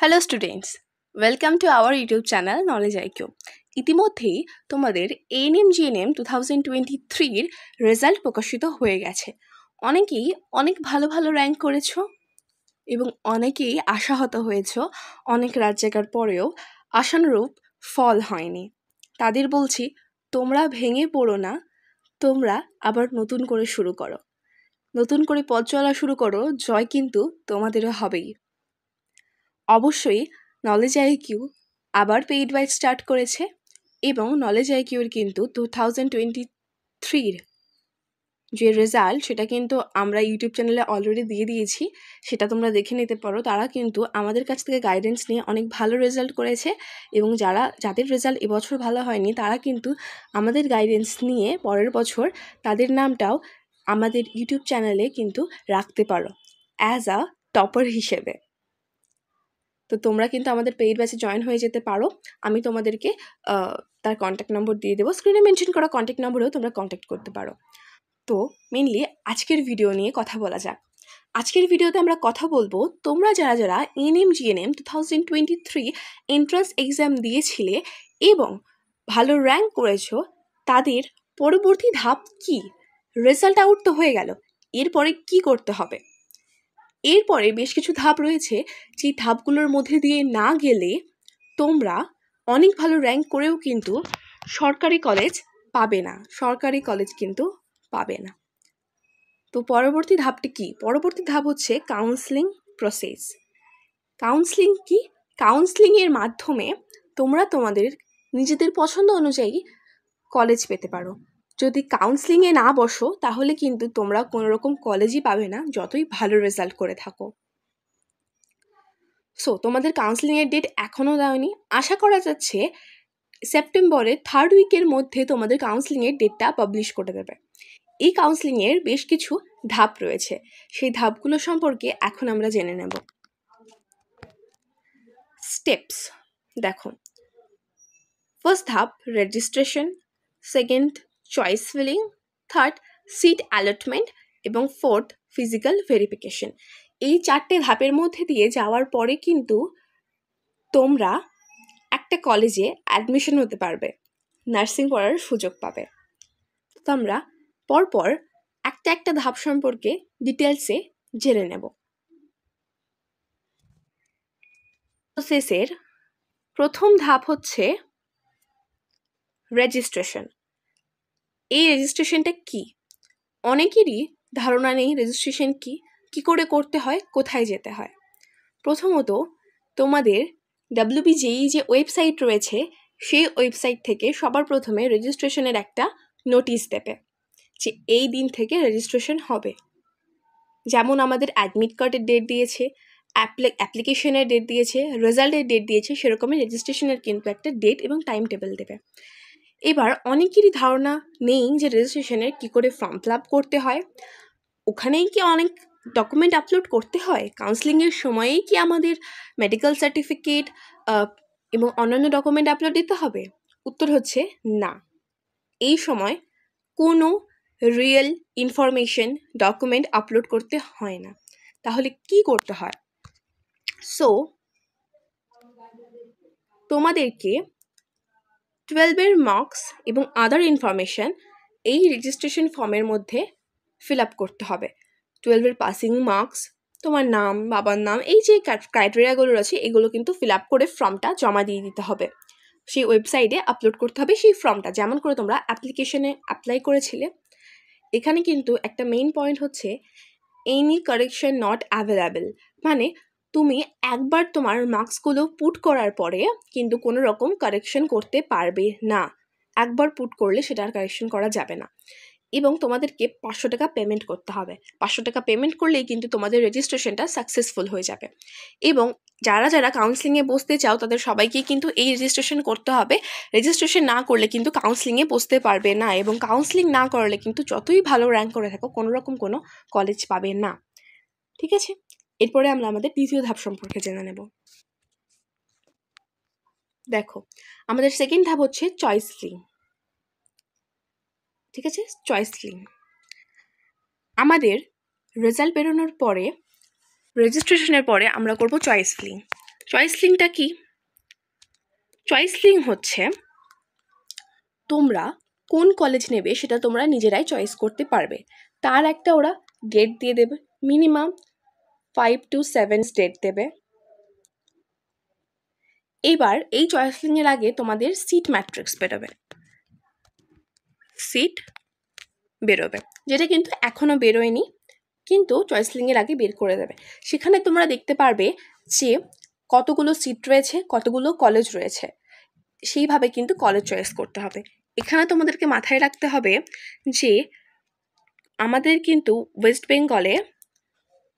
hello students welcome to our YouTube channel knowledge IQ ইতিমধ্যেই তোমাদের ANM GNM two thousand twenty থ্রির result প্রকাশিত হয়ে গেছে অনেকেই অনেক ভালো ভালো র্যাঙ্ক করেছো এবং অনেকেই আশাহত হয়েছ অনেক রাত জায়গার পরেও আশানুরূপ ফল হয়নি তাদের বলছি তোমরা ভেঙে পড়ো না তোমরা আবার নতুন করে শুরু করো নতুন করে পথ চলা শুরু করো জয় কিন্তু তোমাদেরও হবেই অবশ্যই নলেজ আইকিউ আবার পেইড ওয়াইজ স্টার্ট করেছে এবং নলেজ আইকিউর কিন্তু টু থাউজেন্ড টোয়েন্টি থ্রির যে রেজাল্ট সেটা কিন্তু আমরা ইউটিউব চ্যানেলে অলরেডি দিয়ে দিয়েছি সেটা তোমরা দেখে নিতে পারো তারা কিন্তু আমাদের কাছ থেকে গাইডেন্স নিয়ে অনেক ভালো রেজাল্ট করেছে এবং যারা যাদের রেজাল্ট এবছর ভালো হয়নি তারা কিন্তু আমাদের গাইডেন্স নিয়ে পরের বছর তাদের নামটাও আমাদের ইউটিউব চ্যানেলে কিন্তু রাখতে পারো অ্যাজ আ টপার হিসেবে তো তোমরা কিন্তু আমাদের পেইড ব্যাচে জয়েন হয়ে যেতে পারো আমি তোমাদেরকে তার কন্ট্যাক্ট নম্বর দিয়ে দেবো স্ক্রিনে মেনশন করা কন্ট্যাক্ট নম্বরেও তোমরা কন্ট্যাক্ট করতে পারো তো মেনলি আজকের ভিডিও নিয়ে কথা বলা যাক আজকের ভিডিওতে আমরা কথা বলবো তোমরা যারা যারা NM GNM two thousand twenty three entrance exam দিয়েছিলে এবং ভালো র্যাঙ্ক করেছো তাদের পরবর্তী ধাপ কি রেজাল্ট আউট তো হয়ে গেল এরপরে কি করতে হবে এরপরে বেশ কিছু ধাপ রয়েছে যে ধাপগুলোর মধ্যে দিয়ে না গেলে তোমরা অনেক ভালো র্যাঙ্ক করেও কিন্তু সরকারি কলেজ পাবে না সরকারি কলেজ কিন্তু পাবে না তো পরবর্তী ধাপটি কি পরবর্তী ধাপ হচ্ছে কাউন্সেলিং প্রসেস কাউন্সেলিং কি কাউন্সেলিংয়ের মাধ্যমে তোমরা তোমাদের নিজেদের পছন্দ অনুযায়ী কলেজ পেতে পারো যদি কাউন্সেলিংয়ে না বসো তাহলে কিন্তু তোমরা কোনো রকম কলেজই পাবে না যতই ভালো রেজাল্ট করে থাকো সো তোমাদের কাউন্সেলিংয়ের ডেট এখনও দেওয়নি আশা করা যাচ্ছে সেপ্টেম্বরের থার্ড উইকের মধ্যে তোমাদের কাউন্সেলিংয়ের ডেটটা পাবলিশ করে দেবে এই কাউন্সেলিংয়ের বেশ কিছু ধাপ রয়েছে সেই ধাপগুলো সম্পর্কে এখন আমরা জেনে নেব স্টেপস দেখো ফার্স্ট ধাপ registration second choice filling third seat allotment এবং ফোর্থ ফিজিক্যাল ভেরিফিকেশন এই চারটে ধাপের মধ্যে দিয়ে যাওয়ার পরে কিন্তু তোমরা একটা কলেজে অ্যাডমিশন হতে পারবে নার্সিং পড়ার সুযোগ পাবে তো আমরা পরপর একটা একটা ধাপ সম্পর্কে ডিটেলসে জেনে নেব প্রসেসের প্রথম ধাপ হচ্ছে রেজিস্ট্রেশন এই রেজিস্ট্রেশনটা কি অনেকেরই ধারণা নেই রেজিস্ট্রেশন কি কি করে করতে হয় কোথায় যেতে হয় প্রথমত তোমাদের ডাব্লিউবিজেই e যে ওয়েবসাইট রয়েছে সেই ওয়েবসাইট থেকে সবার প্রথমে রেজিস্ট্রেশনের একটা নোটিশ দেবে যে এই দিন থেকে রেজিস্ট্রেশন হবে যেমন আমাদের অ্যাডমিট কার্ডের ডেট দিয়েছে অ্যাপ্লিকেশনের ডেট দিয়েছে রেজাল্টের ডেট দিয়েছে সেরকমই রেজিস্ট্রেশনের কিন্তু একটা ডেট এবং টাইম টেবিল দেবে এবার অনেকেরই ধারণা নেই যে রেজিস্ট্রেশনের কী করে ফর্ম ফিল আপ করতে হয় ওখানেই কি অনেক ডকুমেন্ট আপলোড করতে হয় কাউন্সেলিংয়ের সময়েই কি আমাদের মেডিকেল সার্টিফিকেট এবং অন্যান্য ডকুমেন্ট আপলোড দিতে হবে উত্তর হচ্ছে না এই সময় কোনো রিয়েল ইনফরমেশন ডকুমেন্ট আপলোড করতে হয় না তাহলে কি করতে হয় সো তোমাদেরকে টুয়েলভের মার্কস এবং আদার ইনফরমেশান এই রেজিস্ট্রেশন ফর্মের মধ্যে ফিল আপ করতে হবে টুয়েলভের পাসিং মার্কস তোমার নাম বাবার নাম এই যে ক্রাইটেরিয়াগুলো রয়েছে এগুলো কিন্তু ফিল আপ করে ফর্মটা জমা দিয়ে দিতে হবে সেই ওয়েবসাইটে আপলোড করতে হবে সেই ফর্মটা যেমন করে তোমরা অ্যাপ্লিকেশনে অ্যাপ্লাই করেছিলে এখানে কিন্তু একটা মেইন পয়েন্ট হচ্ছে এনি কারেকশন নট অ্যাভেলেবেল মানে তুমি একবার তোমার মার্কসগুলো পুট করার পরে কিন্তু কোনো রকম কারেকশন করতে পারবে না একবার পুট করলে সেটার আর কারেকশন করা যাবে না এবং তোমাদেরকে পাঁচশো টাকা পেমেন্ট করতে হবে পাঁচশো টাকা পেমেন্ট করলেই কিন্তু তোমাদের রেজিস্ট্রেশনটা সাকসেসফুল হয়ে যাবে এবং যারা যারা কাউন্সিলিংয়ে বসতে চাও তাদের সবাইকে কিন্তু এই রেজিস্ট্রেশন করতে হবে রেজিস্ট্রেশন না করলে কিন্তু কাউন্সিলিংয়ে বসতে পারবে না এবং কাউন্সিলিং না করলে কিন্তু যতই ভালো র্যাঙ্ক করে থাকো কোনো রকম কোনো কলেজ পাবে না ঠিক আছে এরপরে আমরা আমাদের তৃতীয় ধাপ সম্পর্কে জেনে নেব দেখো আমাদের সেকেন্ড ধাপ হচ্ছে চয়েস লিং ঠিক আছে চয়েস লিং আমাদের রেজাল্ট বেরোনোর পরে রেজিস্ট্রেশনের পরে আমরা করব চয়েস লিং চয়েস লিংটা কি চয়েস লিং হচ্ছে তোমরা কোন কলেজ নেবে সেটা তোমরা নিজেরাই চয়েস করতে পারবে তার একটা ওরা ডেট দিয়ে দেবে minimum five to seven state দেবে এবার এই চয়েস চয়েসলিংয়ের আগে তোমাদের সিট ম্যাট্রিক্স বেরোবে সিট বেরোবে যেটা কিন্তু এখনও বেরোয়নি কিন্তু চয়েস চয়েসলিংয়ের আগে বের করে দেবে সেখানে তোমরা দেখতে পারবে যে কতগুলো সিট রয়েছে কতগুলো কলেজ রয়েছে সেইভাবে কিন্তু কলেজ চয়েস করতে হবে এখানে তোমাদেরকে মাথায় রাখতে হবে যে আমাদের কিন্তু ওয়েস্ট বেঙ্গলে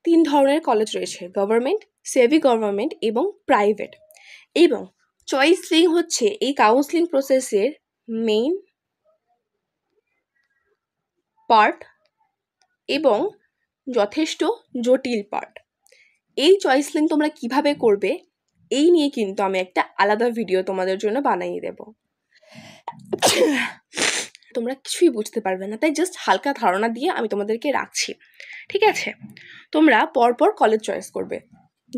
তিন ধরনের কলেজ রয়েছে গভর্নমেন্ট সেভি গভর্নমেন্ট এবং প্রাইভেট এবং লিং হচ্ছে এই কাউন্সিলিং প্রসেসের মেইন পার্ট এবং যথেষ্ট জটিল পার্ট এই লিং তোমরা কিভাবে করবে এই নিয়ে কিন্তু আমি একটা আলাদা ভিডিও তোমাদের জন্য বানিয়ে দেব তোমরা কিছুই বুঝতে পারবে না তাই জাস্ট হালকা ধারণা দিয়ে আমি তোমাদেরকে রাখছি ঠিক আছে তোমরা পরপর কলেজ চয়েস করবে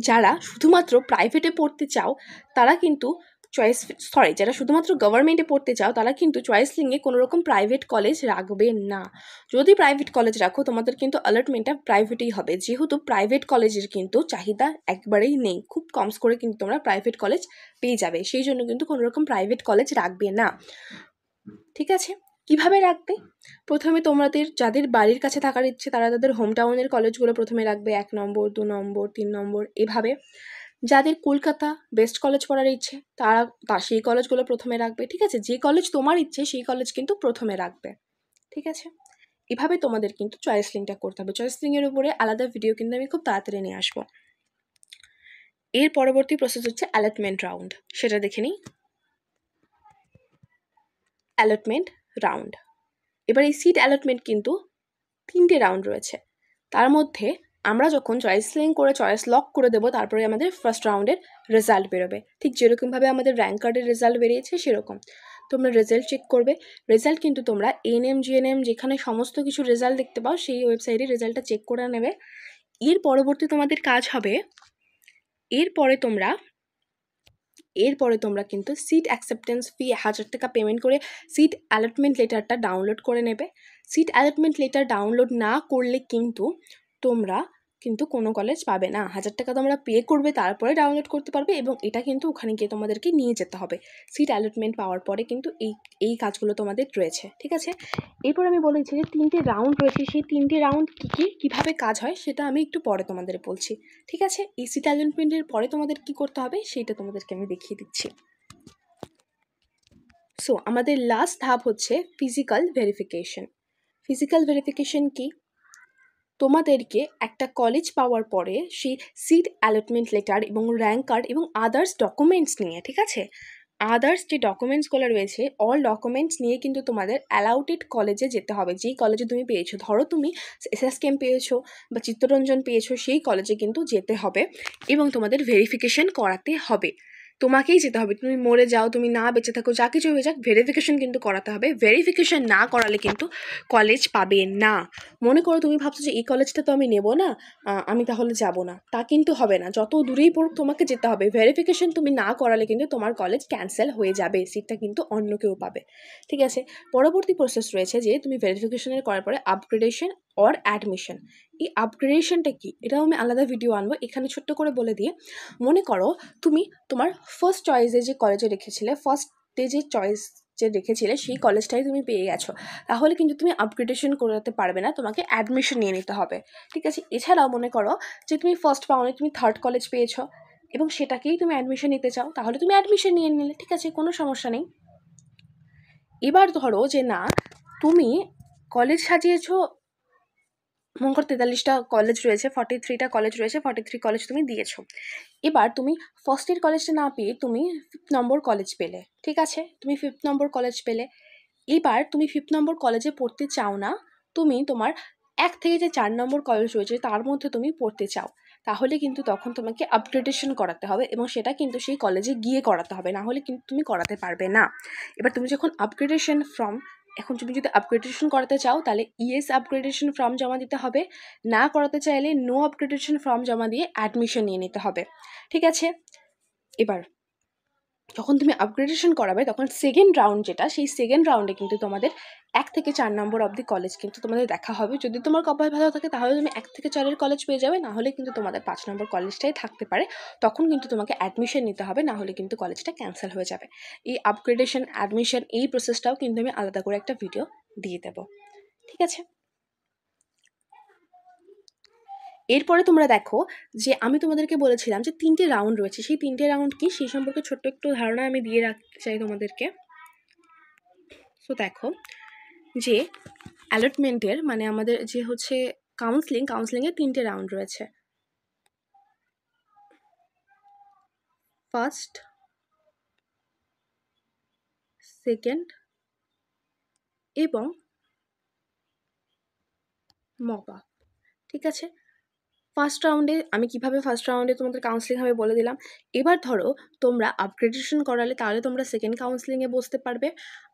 যারা শুধুমাত্র প্রাইভেটে পড়তে চাও তারা কিন্তু চয়েস সরি যারা শুধুমাত্র গভর্নমেন্টে পড়তে চাও তারা কিন্তু চয়েস লিঙ্গে কোনো রকম প্রাইভেট কলেজ রাখবে না যদি প্রাইভেট কলেজ রাখো তোমাদের কিন্তু অ্যালটমেন্টটা প্রাইভেটেই হবে যেহেতু প্রাইভেট কলেজের কিন্তু চাহিদা একবারেই নেই খুব কমস করে কিন্তু তোমরা প্রাইভেট কলেজ পেয়ে যাবে সেই জন্য কিন্তু কোনো রকম প্রাইভেট কলেজ রাখবে না ঠিক আছে কিভাবে রাখবে প্রথমে তোমাদের যাদের বাড়ির কাছে থাকার ইচ্ছে তারা তাদের হোম টাউনের কলেজগুলো প্রথমে রাখবে এক নম্বর দু নম্বর তিন নম্বর এভাবে যাদের কলকাতা বেস্ট কলেজ পড়ার ইচ্ছে তারা তা সেই কলেজগুলো প্রথমে রাখবে ঠিক আছে যে কলেজ তোমার ইচ্ছে সেই কলেজ কিন্তু প্রথমে রাখবে ঠিক আছে এভাবে তোমাদের কিন্তু চয়েস লিংটা করতে হবে চয়েস লিংয়ের উপরে আলাদা ভিডিও কিন্তু আমি খুব তাড়াতাড়ি নিয়ে আসবো এর পরবর্তী প্রসেস হচ্ছে অ্যালটমেন্ট রাউন্ড সেটা দেখে নিই অ্যালটমেন্ট রাউন্ড এবার এই সিট অ্যালটমেন্ট কিন্তু তিনটে রাউন্ড রয়েছে তার মধ্যে আমরা যখন চয়েস লিঙ্ক করে চয়েস লক করে দেবো তারপরে আমাদের ফার্স্ট রাউন্ডের রেজাল্ট বেরোবে ঠিক যেরকমভাবে আমাদের র্যাঙ্ক কার্ডের রেজাল্ট বেরিয়েছে সেরকম তোমরা রেজাল্ট চেক করবে রেজাল্ট কিন্তু তোমরা এনএম জিএনএম যেখানে সমস্ত কিছু রেজাল্ট দেখতে পাও সেই ওয়েবসাইটে রেজাল্টটা চেক করে নেবে এর পরবর্তী তোমাদের কাজ হবে এরপরে তোমরা এরপরে তোমরা কিন্তু সিট অ্যাকসেপ্টেন্স ফি হাজার টাকা পেমেন্ট করে সিট অ্যালটমেন্ট লেটারটা ডাউনলোড করে নেবে সিট অ্যালটমেন্ট লেটার ডাউনলোড না করলে কিন্তু তোমরা কিন্তু কোনো কলেজ পাবে না হাজার টাকা তোমরা পে করবে তারপরে ডাউনলোড করতে পারবে এবং এটা কিন্তু ওখানে গিয়ে তোমাদেরকে নিয়ে যেতে হবে সিট অ্যালটমেন্ট পাওয়ার পরে কিন্তু এই এই কাজগুলো তোমাদের রয়েছে ঠিক আছে এরপর আমি বলেছি যে তিনটে রাউন্ড রয়েছে সেই তিনটে রাউন্ড কী কী কীভাবে কাজ হয় সেটা আমি একটু পরে তোমাদের বলছি ঠিক আছে এই সিট অ্যালটমেন্টের পরে তোমাদের কি করতে হবে সেইটা তোমাদেরকে আমি দেখিয়ে দিচ্ছি সো আমাদের লাস্ট ধাপ হচ্ছে ফিজিক্যাল ভেরিফিকেশন ফিজিক্যাল ভেরিফিকেশন কী তোমাদেরকে একটা কলেজ পাওয়ার পরে সেই সিট অ্যালটমেন্ট লেটার এবং র্যাঙ্ক কার্ড এবং আদার্স ডকুমেন্টস নিয়ে ঠিক আছে আদার্স যে ডকুমেন্টসগুলো রয়েছে অল ডকুমেন্টস নিয়ে কিন্তু তোমাদের অ্যালাউটেড কলেজে যেতে হবে যেই কলেজে তুমি পেয়েছো ধরো তুমি এসএস কেম পেয়েছো বা চিত্তরঞ্জন পেয়েছো সেই কলেজে কিন্তু যেতে হবে এবং তোমাদের ভেরিফিকেশন করাতে হবে তোমাকেই যেতে হবে তুমি মরে যাও তুমি না বেঁচে থাকো যা কিছু হয়ে যাক ভেরিফিকেশন কিন্তু করাতে হবে ভেরিফিকেশন না করালে কিন্তু কলেজ পাবে না মনে করো তুমি ভাবছো যে এই কলেজটা তো আমি নেব না আমি তাহলে যাব না তা কিন্তু হবে না যত দূরেই পড়ুক তোমাকে যেতে হবে ভেরিফিকেশন তুমি না করালে কিন্তু তোমার কলেজ ক্যান্সেল হয়ে যাবে সিটটা কিন্তু অন্য কেউ পাবে ঠিক আছে পরবর্তী প্রসেস রয়েছে যে তুমি ভেরিফিকেশনের করার পরে আপগ্রেডেশন অর অ্যাডমিশন এই আপগ্রেডেশনটা কি এটাও আমি আলাদা ভিডিও আনবো এখানে ছোট্ট করে বলে দিয়ে মনে করো তুমি তোমার ফার্স্ট চয়েসে যে কলেজে রেখেছিলে ফার্স্টে যে চয়েস যে রেখেছিলে সেই কলেজটাই তুমি পেয়ে গেছো তাহলে কিন্তু তুমি আপগ্রেডেশন করাতে পারবে না তোমাকে অ্যাডমিশন নিয়ে নিতে হবে ঠিক আছে এছাড়াও মনে করো যে তুমি ফার্স্ট পাওনি তুমি থার্ড কলেজ পেয়েছো এবং সেটাকেই তুমি অ্যাডমিশন নিতে চাও তাহলে তুমি অ্যাডমিশন নিয়ে নিলে ঠিক আছে কোনো সমস্যা নেই এবার ধরো যে না তুমি কলেজ সাজিয়েছো মঙ্গল তেতাল্লিশটা কলেজ রয়েছে ফর্টি থ্রিটা কলেজ রয়েছে ফর্টি থ্রি কলেজ তুমি দিয়েছো এবার তুমি ফার্স্ট ইয়ার কলেজটা না পেয়ে তুমি ফিফথ নম্বর কলেজ পেলে ঠিক আছে তুমি ফিফথ নম্বর কলেজ পেলে এবার তুমি ফিফথ নম্বর কলেজে পড়তে চাও না তুমি তোমার এক থেকে যে চার নম্বর কলেজ রয়েছে তার মধ্যে তুমি পড়তে চাও তাহলে কিন্তু তখন তোমাকে আপগ্রেডেশন করাতে হবে এবং সেটা কিন্তু সেই কলেজে গিয়ে করাতে হবে না হলে কিন্তু তুমি করাতে পারবে না এবার তুমি যখন আপগ্রেডেশন ফ্রম এখন তুমি যদি আপগ্রেডেশন করাতে চাও তাহলে ইএস আপগ্রেডেশন ফর্ম জমা দিতে হবে না করাতে চাইলে নো আপগ্রেডেশন ফর্ম জমা দিয়ে অ্যাডমিশন নিয়ে নিতে হবে ঠিক আছে এবার যখন তুমি আপগ্রেডেশন করাবে তখন সেকেন্ড রাউন্ড যেটা সেই সেকেন্ড রাউন্ডে কিন্তু তোমাদের এক থেকে চার নম্বর দি কলেজ কিন্তু তোমাদের দেখা হবে যদি তোমার কপাল ভালো থাকে তাহলে তুমি এক থেকে চারের কলেজ পেয়ে যাবে না হলে কিন্তু তোমাদের পাঁচ নম্বর কলেজটাই থাকতে পারে তখন কিন্তু তোমাকে অ্যাডমিশন নিতে হবে না হলে কিন্তু কলেজটা ক্যান্সেল হয়ে যাবে এই আপগ্রেডেশন অ্যাডমিশন এই প্রসেসটাও কিন্তু আমি আলাদা করে একটা ভিডিও দিয়ে দেবো ঠিক আছে এরপরে তোমরা দেখো যে আমি তোমাদেরকে বলেছিলাম যে তিনটে রাউন্ড রয়েছে সেই তিনটে রাউন্ড কি সেই সম্পর্কে ছোট্ট একটু ধারণা আমি দিয়ে রাখতে চাই তোমাদেরকে তো দেখো যে অ্যালটমেন্টের মানে আমাদের যে হচ্ছে কাউন্সিলিং কাউন্সিলিংয়ের তিনটে রাউন্ড রয়েছে ফার্স্ট সেকেন্ড এবং মকা ঠিক আছে ফার্স্ট রাউন্ডে আমি কিভাবে ফার্স্ট রাউন্ডে তোমাদের কাউন্সিলিং বলে দিলাম এবার ধরো তোমরা আপগ্রেডেশন করালে তাহলে তোমরা সেকেন্ড কাউন্সিলিংয়ে বসতে পারবে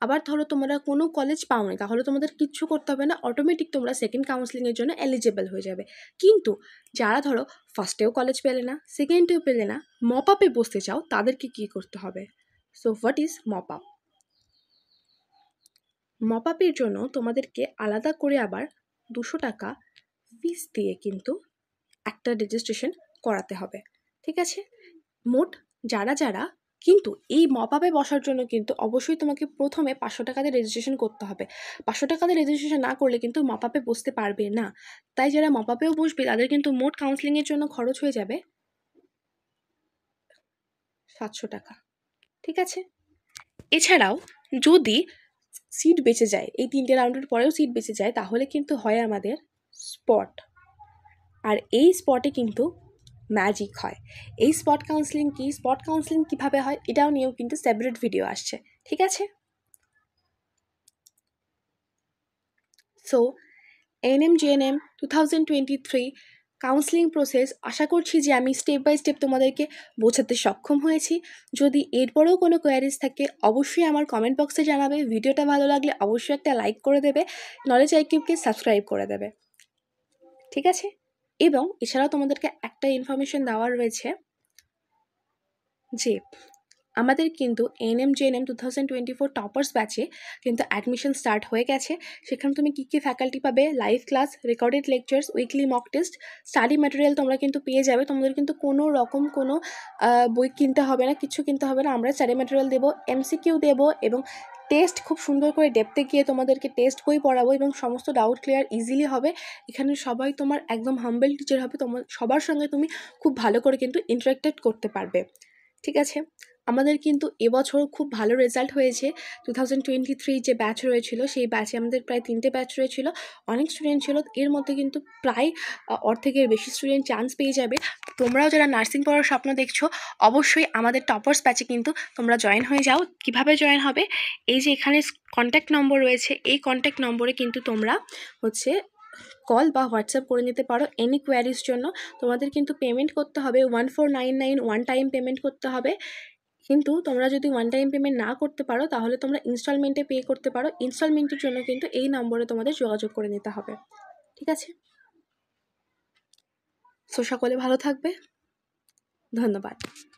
আবার ধরো তোমরা কোনো কলেজ পাওনি তাহলে তোমাদের কিচ্ছু করতে হবে না অটোমেটিক তোমরা সেকেন্ড কাউন্সিলিংয়ের জন্য এলিজেবল হয়ে যাবে কিন্তু যারা ধরো ফার্স্টেও কলেজ পেলে না সেকেন্ডেও পেলে না মপ আপে বসতে চাও তাদেরকে কী করতে হবে so what is mop up mop আপের জন্য তোমাদেরকে আলাদা করে আবার দুশো টাকা ফিস দিয়ে কিন্তু একটা রেজিস্ট্রেশন করাতে হবে ঠিক আছে মোট যারা যারা কিন্তু এই মপাপে বসার জন্য কিন্তু অবশ্যই তোমাকে প্রথমে পাঁচশো টাকাতে রেজিস্ট্রেশন করতে হবে পাঁচশো টাকাতে রেজিস্ট্রেশন না করলে কিন্তু মপাপে বসতে পারবে না তাই যারা মপাপেও বসবে তাদের কিন্তু মোট কাউন্সেলিংয়ের জন্য খরচ হয়ে যাবে সাতশো টাকা ঠিক আছে এছাড়াও যদি সিট বেঁচে যায় এই তিনটে রাউন্ডের পরেও সিট বেঁচে যায় তাহলে কিন্তু হয় আমাদের স্পট আর এই স্পটে কিন্তু ম্যাজিক হয় এই স্পট কাউন্সিলিং কি স্পট কাউন্সিলিং কিভাবে হয় এটাও নিয়েও কিন্তু সেপারেট ভিডিও আসছে ঠিক আছে so NM M two thousand twenty three counselling process আশা করছি যে আমি স্টেপ বাই স্টেপ তোমাদেরকে বোঝাতে সক্ষম হয়েছি যদি এরপরেও কোনো কোয়ারিজ থাকে অবশ্যই আমার কমেন্ট বক্সে জানাবে ভিডিওটা ভালো লাগলে অবশ্যই একটা লাইক করে দেবে নলেজ আইকিউবকে সাবস্ক্রাইব করে দেবে ঠিক আছে এবং এছাড়াও তোমাদেরকে একটা ইনফরমেশন দেওয়া রয়েছে যে আমাদের কিন্তু NM GNM two thousand twenty four toppers ব্যাচে কিন্তু অ্যাডমিশন স্টার্ট হয়ে গেছে সেখানে তুমি কী কী ফ্যাকাল্টি পাবে live class recorded lectures weekly mock test study material তোমরা কিন্তু পেয়ে যাবে তোমাদের কিন্তু কোনো রকম কোনো বই কিনতে হবে না কিছু কিনতে হবে না আমরা স্টাডি ম্যাটেরিয়াল দেবো এমসিকিউ দেবো এবং টেস্ট খুব সুন্দর করে ডেপতে গিয়ে তোমাদেরকে টেস্ট বই পড়াবো এবং সমস্ত ডাউট ক্লিয়ার ইজিলি হবে এখানে সবাই তোমার একদম হাম্বেল টিচার হবে তোমার সবার সঙ্গে তুমি খুব ভালো করে কিন্তু ইন্টারাক্টেড করতে পারবে ঠিক আছে আমাদের কিন্তু এবছর খুব ভালো রেজাল্ট হয়েছে টু থাউজেন্ড টোয়েন্টি থ্রি যে ব্যাচ রয়েছিল সেই ব্যাচে আমাদের প্রায় তিনটে ব্যাচ রয়েছিল অনেক স্টুডেন্ট ছিল এর মধ্যে কিন্তু প্রায় অর্ধেকের বেশি স্টুডেন্ট চান্স পেয়ে যাবে তোমরাও যারা নার্সিং পড়ার স্বপ্ন দেখছো অবশ্যই আমাদের টপার্স ব্যাচে কিন্তু তোমরা জয়েন হয়ে যাও কিভাবে জয়েন হবে এই যে এখানে কন্ট্যাক্ট নম্বর রয়েছে এই কন্ট্যাক্ট নম্বরে কিন্তু তোমরা হচ্ছে কল বা হোয়াটসঅ্যাপ করে নিতে পারো এনি কোয়ারিজ জন্য তোমাদের কিন্তু পেমেন্ট করতে হবে one four nine nine one time payment করতে হবে কিন্তু তোমরা যদি ওয়ান টাইম পেমেন্ট না করতে পারো তাহলে তোমরা ইনস্টলমেন্টে পে করতে পারো ইনস্টলমেন্টের জন্য কিন্তু এই নম্বরে তোমাদের যোগাযোগ করে নিতে হবে ঠিক আছে সো সকলে ভালো থাকবে ধন্যবাদ